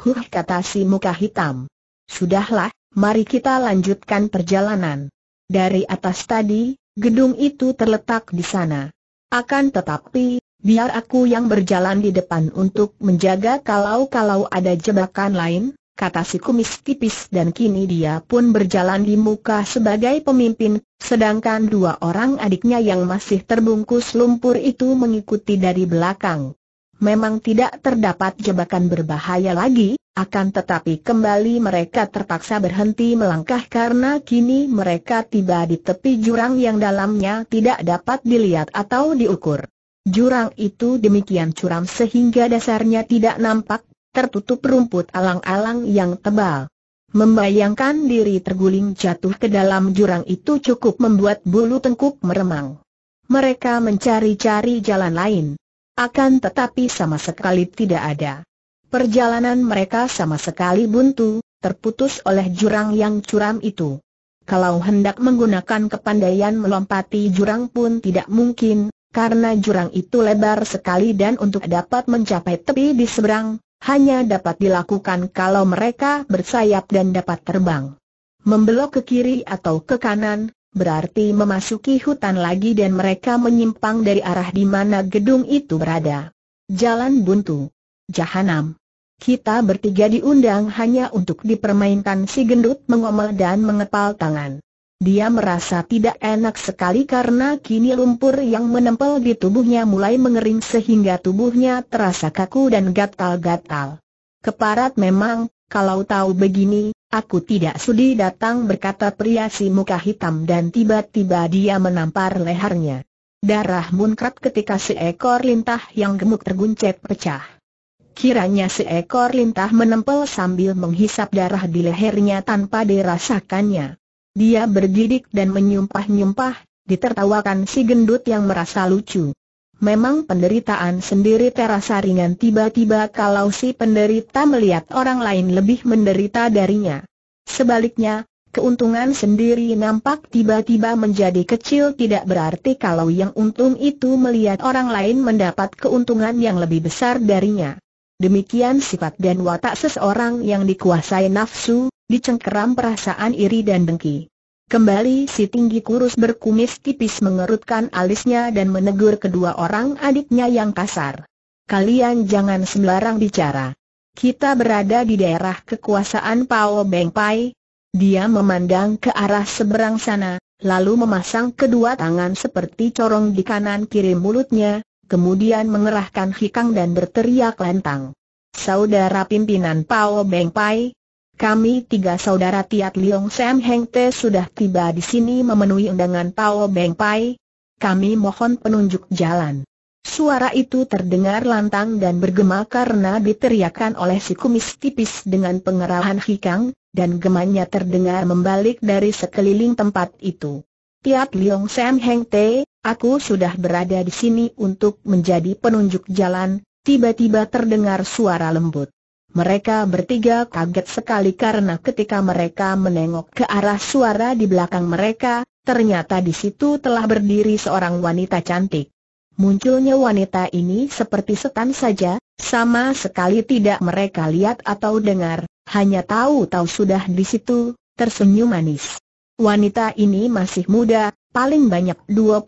Huh kata si muka hitam. Sudahlah, mari kita lanjutkan perjalanan. Dari atas tadi, gedung itu terletak di sana. Akan tetapi, biar aku yang berjalan di depan untuk menjaga kalau-kalau ada jebakan lain, kata si kumis tipis dan kini dia pun berjalan di muka sebagai pemimpin, sedangkan dua orang adiknya yang masih terbungkus lumpur itu mengikuti dari belakang. Memang tidak terdapat jebakan berbahaya lagi, akan tetapi kembali mereka terpaksa berhenti melangkah karena kini mereka tiba di tepi jurang yang dalamnya tidak dapat dilihat atau diukur. Jurang itu demikian curam sehingga dasarnya tidak nampak tertutup rumput alang-alang yang tebal. Membayangkan diri terguling jatuh ke dalam jurang itu cukup membuat bulu tengkuk meremang. Mereka mencari-cari jalan lain. Akan tetapi sama sekali tidak ada. Perjalanan mereka sama sekali buntu, terputus oleh jurang yang curam itu. Kalau hendak menggunakan kepandaian melompati jurang pun tidak mungkin, karena jurang itu lebar sekali dan untuk dapat mencapai tepi di seberang, hanya dapat dilakukan kalau mereka bersayap dan dapat terbang. Membelok ke kiri atau ke kanan, berarti memasuki hutan lagi dan mereka menyimpang dari arah di mana gedung itu berada. Jalan buntu. Jahanam. Kita bertiga diundang hanya untuk dipermainkan si gendut mengomel dan mengepal tangan. Dia merasa tidak enak sekali karena kini lumpur yang menempel di tubuhnya mulai mengering sehingga tubuhnya terasa kaku dan gatal-gatal. Keparat memang, kalau tahu begini, aku tidak sudi datang berkata pria si muka hitam dan tiba-tiba dia menampar lehernya. Darah munkrat ketika seekor lintah yang gemuk terguncet pecah. Kiranya seekor lintah menempel sambil menghisap darah di lehernya tanpa dirasakannya. Dia bergidik dan menyumpah-nyumpah, ditertawakan si gendut yang merasa lucu. Memang penderitaan sendiri terasa ringan tiba-tiba kalau si penderita melihat orang lain lebih menderita darinya. Sebaliknya, keuntungan sendiri nampak tiba-tiba menjadi kecil tidak berarti kalau yang untung itu melihat orang lain mendapat keuntungan yang lebih besar darinya. Demikian sifat dan watak seseorang yang dikuasai nafsu, dicengkeram perasaan iri dan dengki. Kembali si tinggi kurus berkumis tipis mengerutkan alisnya dan menegur kedua orang adiknya yang kasar. Kalian jangan sembarang bicara. Kita berada di daerah kekuasaan Pao Beng Pai. Dia memandang ke arah seberang sana, lalu memasang kedua tangan seperti corong di kanan kiri mulutnya, kemudian mengerahkan hikang dan berteriak lantang. Saudara pimpinan Pao Beng Pai, kami tiga saudara Tiat Liong Sam Heng Te sudah tiba di sini memenuhi undangan Pao Beng Pai, kami mohon penunjuk jalan. Suara itu terdengar lantang dan bergema karena diteriakkan oleh si kumis tipis dengan pengerahan hikang, dan gemanya terdengar membalik dari sekeliling tempat itu. Piat Liong Sam Heng Te, aku sudah berada di sini untuk menjadi penunjuk jalan, tiba-tiba terdengar suara lembut. Mereka bertiga kaget sekali karena ketika mereka menengok ke arah suara di belakang mereka, ternyata di situ telah berdiri seorang wanita cantik. Munculnya wanita ini seperti setan saja, sama sekali tidak mereka lihat atau dengar, hanya tahu-tahu sudah di situ, tersenyum manis. Wanita ini masih muda, paling banyak 25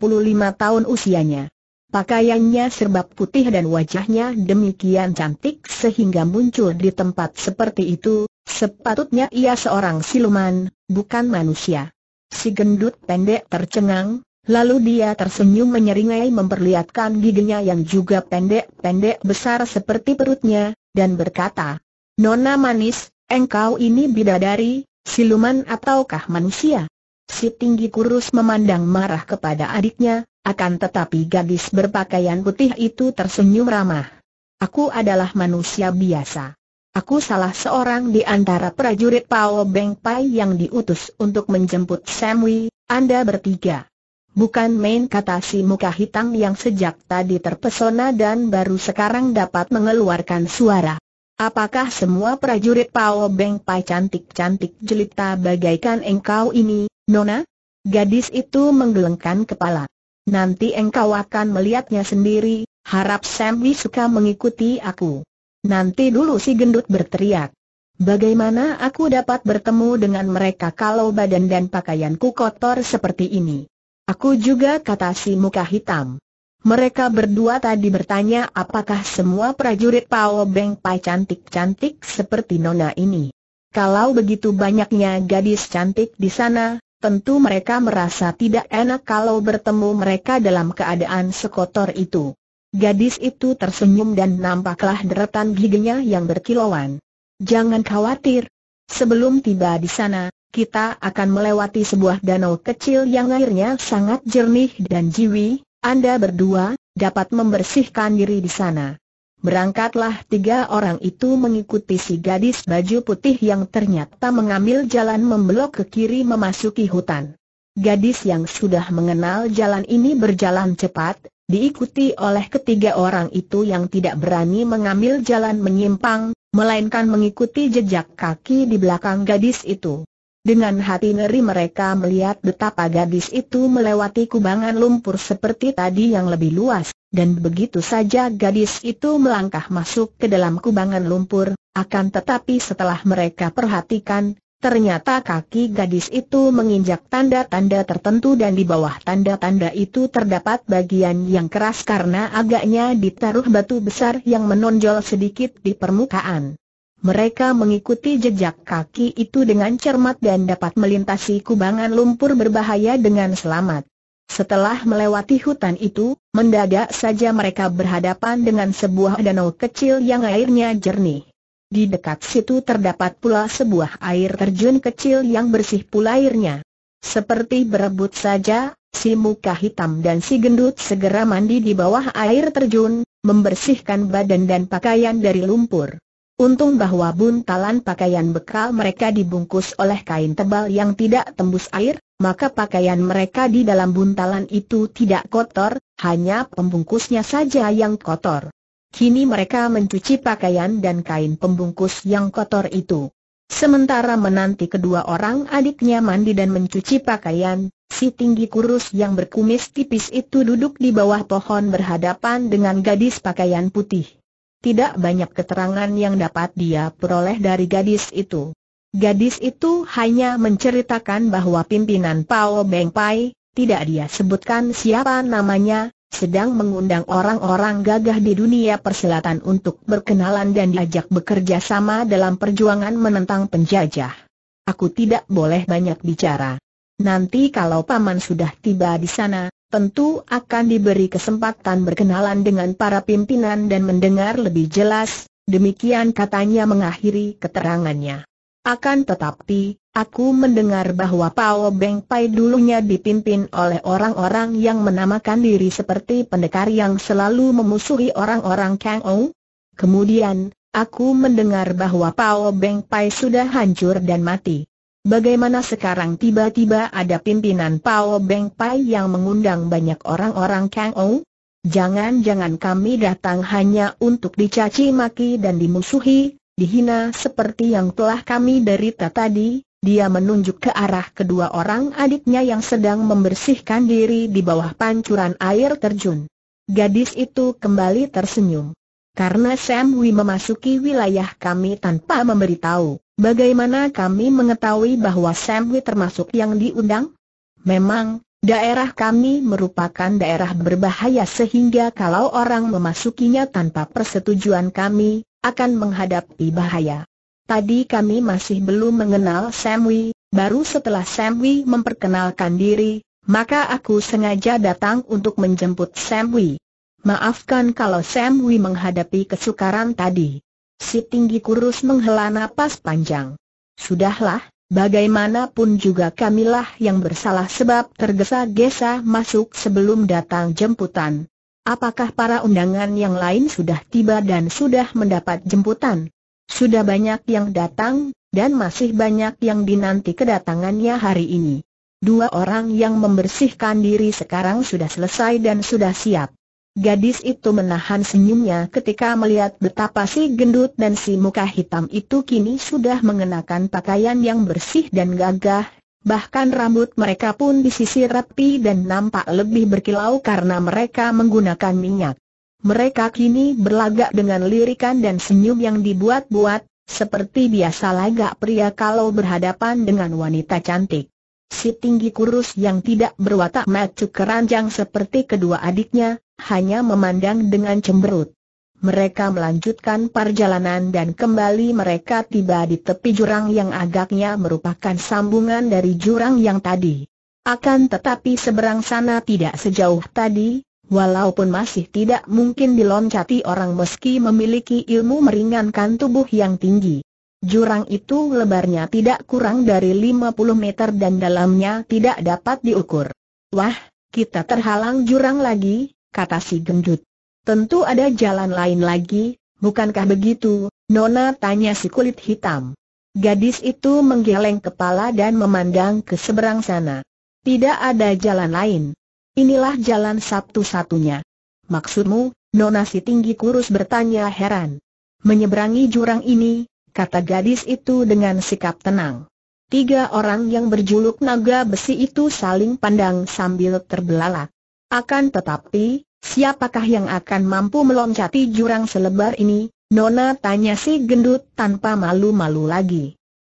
tahun usianya. Pakaiannya serba putih dan wajahnya demikian cantik sehingga muncul di tempat seperti itu, sepatutnya ia seorang siluman, bukan manusia. Si gendut pendek tercengang, lalu dia tersenyum menyeringai memperlihatkan giginya yang juga pendek-pendek besar seperti perutnya, dan berkata, Nona manis, engkau ini bidadari, Siluman ataukah manusia? Si tinggi kurus memandang marah kepada adiknya, akan tetapi gadis berpakaian putih itu tersenyum ramah. Aku adalah manusia biasa. Aku salah seorang di antara prajurit Pao Beng Pai yang diutus untuk menjemput Samui. Anda bertiga. Bukan main kata si muka hitam yang sejak tadi terpesona dan baru sekarang dapat mengeluarkan suara. Apakah semua prajurit Pao Beng Pai cantik-cantik jelita bagaikan engkau ini, Nona? Gadis itu menggelengkan kepala. Nanti engkau akan melihatnya sendiri, harap Sam suka mengikuti aku. Nanti dulu si gendut berteriak. Bagaimana aku dapat bertemu dengan mereka kalau badan dan pakaianku kotor seperti ini? Aku juga kata si muka hitam. Mereka berdua tadi bertanya apakah semua prajurit Pao Beng Pai cantik-cantik seperti Nona ini. Kalau begitu banyaknya gadis cantik di sana, tentu mereka merasa tidak enak kalau bertemu mereka dalam keadaan sekotor itu. Gadis itu tersenyum dan nampaklah deretan giginya yang berkilauan. Jangan khawatir. Sebelum tiba di sana, kita akan melewati sebuah danau kecil yang airnya sangat jernih dan jiwi, anda berdua, dapat membersihkan diri di sana. Berangkatlah tiga orang itu mengikuti si gadis baju putih yang ternyata mengambil jalan membelok ke kiri memasuki hutan. Gadis yang sudah mengenal jalan ini berjalan cepat, diikuti oleh ketiga orang itu yang tidak berani mengambil jalan menyimpang, melainkan mengikuti jejak kaki di belakang gadis itu. Dengan hati ngeri mereka melihat betapa gadis itu melewati kubangan lumpur seperti tadi yang lebih luas, dan begitu saja gadis itu melangkah masuk ke dalam kubangan lumpur, akan tetapi setelah mereka perhatikan, Ternyata kaki gadis itu menginjak tanda-tanda tertentu dan di bawah tanda-tanda itu terdapat bagian yang keras karena agaknya ditaruh batu besar yang menonjol sedikit di permukaan. Mereka mengikuti jejak kaki itu dengan cermat dan dapat melintasi kubangan lumpur berbahaya dengan selamat. Setelah melewati hutan itu, mendadak saja mereka berhadapan dengan sebuah danau kecil yang airnya jernih. Di dekat situ terdapat pula sebuah air terjun kecil yang bersih pula airnya. Seperti berebut saja, si muka hitam dan si gendut segera mandi di bawah air terjun, membersihkan badan dan pakaian dari lumpur. Untung bahwa buntalan pakaian bekal mereka dibungkus oleh kain tebal yang tidak tembus air, maka pakaian mereka di dalam buntalan itu tidak kotor, hanya pembungkusnya saja yang kotor. Kini mereka mencuci pakaian dan kain pembungkus yang kotor itu. Sementara menanti kedua orang adiknya mandi dan mencuci pakaian, si tinggi kurus yang berkumis tipis itu duduk di bawah pohon berhadapan dengan gadis pakaian putih tidak banyak keterangan yang dapat dia peroleh dari gadis itu. Gadis itu hanya menceritakan bahwa pimpinan Pao Beng Pai, tidak dia sebutkan siapa namanya, sedang mengundang orang-orang gagah di dunia persilatan untuk berkenalan dan diajak bekerja sama dalam perjuangan menentang penjajah. Aku tidak boleh banyak bicara. Nanti kalau paman sudah tiba di sana, tentu akan diberi kesempatan berkenalan dengan para pimpinan dan mendengar lebih jelas, demikian katanya mengakhiri keterangannya. Akan tetapi, aku mendengar bahwa Pao Beng Pai dulunya dipimpin oleh orang-orang yang menamakan diri seperti pendekar yang selalu memusuhi orang-orang Kang Ou. Kemudian, aku mendengar bahwa Pao Beng Pai sudah hancur dan mati. Bagaimana sekarang tiba-tiba ada pimpinan Pao Beng Pai yang mengundang banyak orang-orang Kang Ou? Jangan-jangan kami datang hanya untuk dicaci maki dan dimusuhi, dihina seperti yang telah kami derita tadi. Dia menunjuk ke arah kedua orang adiknya yang sedang membersihkan diri di bawah pancuran air terjun. Gadis itu kembali tersenyum. Karena Sam Wee memasuki wilayah kami tanpa memberitahu. Bagaimana kami mengetahui bahwa Samwi termasuk yang diundang? Memang, daerah kami merupakan daerah berbahaya sehingga kalau orang memasukinya tanpa persetujuan kami, akan menghadapi bahaya. Tadi kami masih belum mengenal Samwi, baru setelah Samwi memperkenalkan diri, maka aku sengaja datang untuk menjemput Samwi. Maafkan kalau Samwi menghadapi kesukaran tadi. Si tinggi kurus menghela napas panjang. Sudahlah, bagaimanapun juga kamilah yang bersalah sebab tergesa-gesa masuk sebelum datang jemputan. Apakah para undangan yang lain sudah tiba dan sudah mendapat jemputan? Sudah banyak yang datang, dan masih banyak yang dinanti kedatangannya hari ini. Dua orang yang membersihkan diri sekarang sudah selesai dan sudah siap. Gadis itu menahan senyumnya ketika melihat betapa si gendut dan si muka hitam itu kini sudah mengenakan pakaian yang bersih dan gagah, bahkan rambut mereka pun disisir rapi dan nampak lebih berkilau karena mereka menggunakan minyak. Mereka kini berlagak dengan lirikan dan senyum yang dibuat-buat, seperti biasa lagak pria kalau berhadapan dengan wanita cantik. Si tinggi kurus yang tidak berwatak macu keranjang seperti kedua adiknya, hanya memandang dengan cemberut. Mereka melanjutkan perjalanan dan kembali mereka tiba di tepi jurang yang agaknya merupakan sambungan dari jurang yang tadi. Akan tetapi seberang sana tidak sejauh tadi, walaupun masih tidak mungkin diloncati orang meski memiliki ilmu meringankan tubuh yang tinggi. Jurang itu lebarnya tidak kurang dari 50 meter dan dalamnya tidak dapat diukur. Wah, kita terhalang jurang lagi, kata si gendut. Tentu ada jalan lain lagi, bukankah begitu, Nona tanya si kulit hitam. Gadis itu menggeleng kepala dan memandang ke seberang sana. Tidak ada jalan lain. Inilah jalan satu-satunya. Maksudmu, Nona si tinggi kurus bertanya heran. Menyeberangi jurang ini, kata gadis itu dengan sikap tenang. Tiga orang yang berjuluk naga besi itu saling pandang sambil terbelalak. Akan tetapi, Siapakah yang akan mampu meloncati jurang selebar ini? Nona tanya si gendut tanpa malu-malu lagi.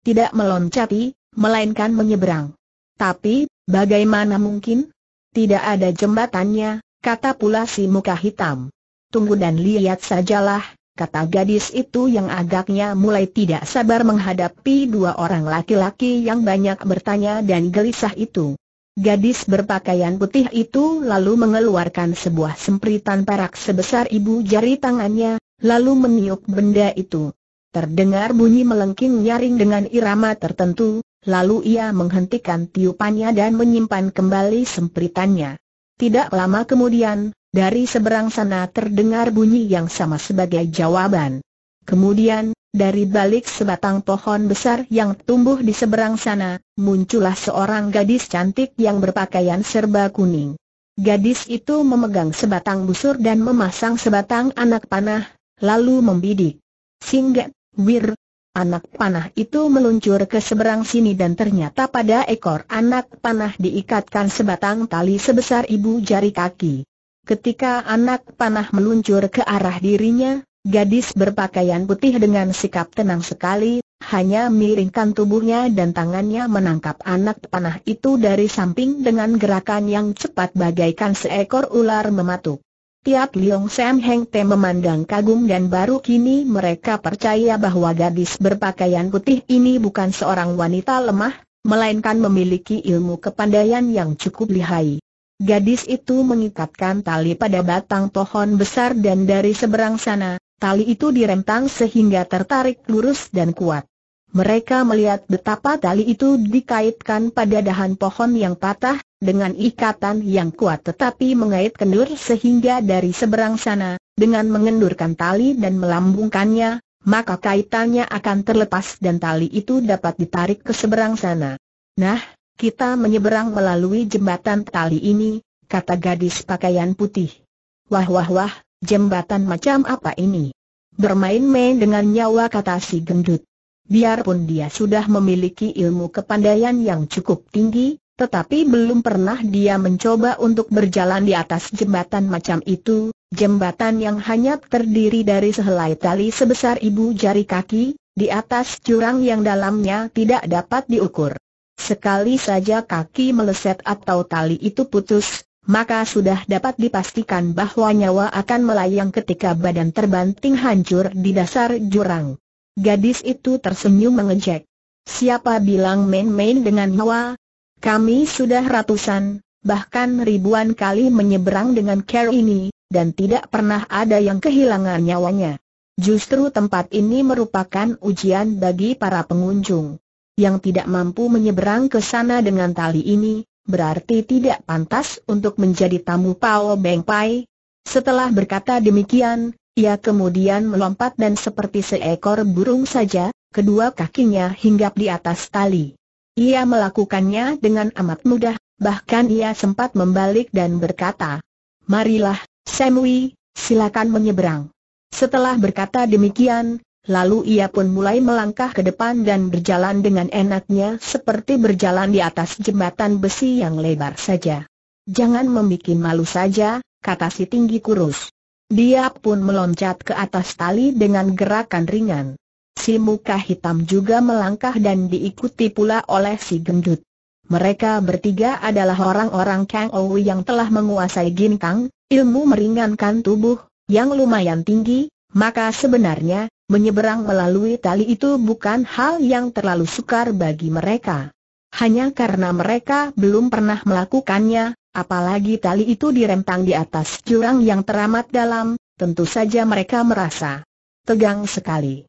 Tidak meloncati, melainkan menyeberang. Tapi, bagaimana mungkin? Tidak ada jembatannya, kata pula si muka hitam. Tunggu dan lihat sajalah, kata gadis itu yang agaknya mulai tidak sabar menghadapi dua orang laki-laki yang banyak bertanya dan gelisah itu. Gadis berpakaian putih itu lalu mengeluarkan sebuah sempritan perak sebesar ibu jari tangannya, lalu meniup benda itu. Terdengar bunyi melengking nyaring dengan irama tertentu, lalu ia menghentikan tiupannya dan menyimpan kembali sempritannya. Tidak lama kemudian, dari seberang sana terdengar bunyi yang sama sebagai jawaban. Kemudian, dari balik sebatang pohon besar yang tumbuh di seberang sana, muncullah seorang gadis cantik yang berpakaian serba kuning. Gadis itu memegang sebatang busur dan memasang sebatang anak panah, lalu membidik. Singgat, wir, anak panah itu meluncur ke seberang sini dan ternyata pada ekor anak panah diikatkan sebatang tali sebesar ibu jari kaki. Ketika anak panah meluncur ke arah dirinya, Gadis berpakaian putih dengan sikap tenang sekali, hanya miringkan tubuhnya dan tangannya menangkap anak panah itu dari samping dengan gerakan yang cepat bagaikan seekor ular mematuk. Tiap Liong Sam Heng Te memandang kagum dan baru kini mereka percaya bahwa gadis berpakaian putih ini bukan seorang wanita lemah, melainkan memiliki ilmu kepandaian yang cukup lihai. Gadis itu mengikatkan tali pada batang pohon besar dan dari seberang sana, Tali itu direntang sehingga tertarik lurus dan kuat. Mereka melihat betapa tali itu dikaitkan pada dahan pohon yang patah, dengan ikatan yang kuat tetapi mengait kendur sehingga dari seberang sana, dengan mengendurkan tali dan melambungkannya, maka kaitannya akan terlepas dan tali itu dapat ditarik ke seberang sana. Nah, kita menyeberang melalui jembatan tali ini, kata gadis pakaian putih. Wah wah wah, Jembatan macam apa ini? Bermain-main dengan nyawa kata si gendut. Biarpun dia sudah memiliki ilmu kepandaian yang cukup tinggi, tetapi belum pernah dia mencoba untuk berjalan di atas jembatan macam itu, jembatan yang hanya terdiri dari sehelai tali sebesar ibu jari kaki, di atas jurang yang dalamnya tidak dapat diukur. Sekali saja kaki meleset atau tali itu putus, maka sudah dapat dipastikan bahwa nyawa akan melayang ketika badan terbanting hancur di dasar jurang. Gadis itu tersenyum mengejek. Siapa bilang main-main dengan nyawa? Kami sudah ratusan, bahkan ribuan kali menyeberang dengan care ini, dan tidak pernah ada yang kehilangan nyawanya. Justru tempat ini merupakan ujian bagi para pengunjung yang tidak mampu menyeberang ke sana dengan tali ini, berarti tidak pantas untuk menjadi tamu Pao Beng Pai. Setelah berkata demikian, ia kemudian melompat dan seperti seekor burung saja, kedua kakinya hinggap di atas tali. Ia melakukannya dengan amat mudah, bahkan ia sempat membalik dan berkata, Marilah, Samui, silakan menyeberang. Setelah berkata demikian, Lalu ia pun mulai melangkah ke depan dan berjalan dengan enaknya seperti berjalan di atas jembatan besi yang lebar saja. Jangan membuat malu saja, kata si tinggi kurus. Dia pun meloncat ke atas tali dengan gerakan ringan. Si muka hitam juga melangkah dan diikuti pula oleh si gendut. Mereka bertiga adalah orang-orang Kang Ou yang telah menguasai gin kang, ilmu meringankan tubuh, yang lumayan tinggi, maka sebenarnya, Menyeberang melalui tali itu bukan hal yang terlalu sukar bagi mereka. Hanya karena mereka belum pernah melakukannya, apalagi tali itu dirempang di atas jurang yang teramat dalam, tentu saja mereka merasa tegang sekali.